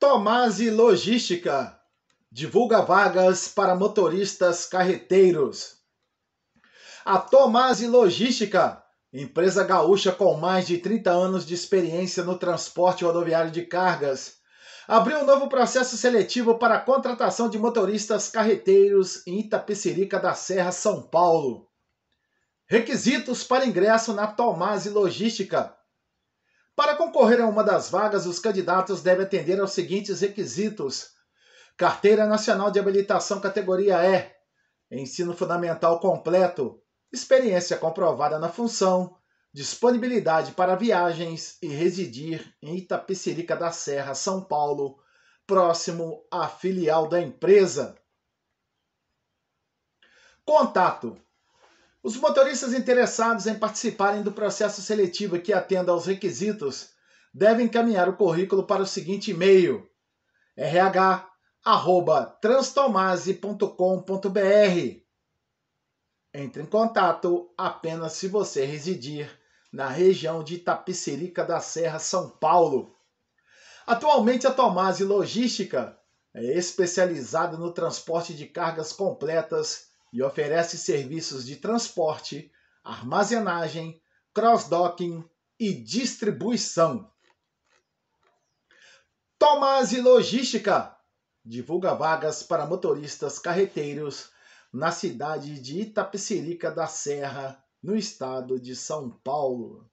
Tomás e Logística divulga vagas para motoristas carreteiros. A Tomás e Logística, empresa gaúcha com mais de 30 anos de experiência no transporte rodoviário de cargas, abriu um novo processo seletivo para a contratação de motoristas carreteiros em Itapecerica da Serra, São Paulo. Requisitos para ingresso na Tomás e Logística para concorrer a uma das vagas, os candidatos devem atender aos seguintes requisitos: Carteira Nacional de Habilitação Categoria E, Ensino Fundamental completo, experiência comprovada na função, disponibilidade para viagens e residir em Itapecerica da Serra, São Paulo, próximo à filial da empresa. Contato os motoristas interessados em participarem do processo seletivo que atenda aos requisitos devem encaminhar o currículo para o seguinte e-mail: rh@transtomase.com.br. Entre em contato apenas se você residir na região de Tapicerica da Serra, São Paulo. Atualmente a Tomase Logística é especializada no transporte de cargas completas e oferece serviços de transporte, armazenagem, cross-docking e distribuição. Tomás e Logística divulga vagas para motoristas carreteiros na cidade de Itapecerica da Serra, no estado de São Paulo.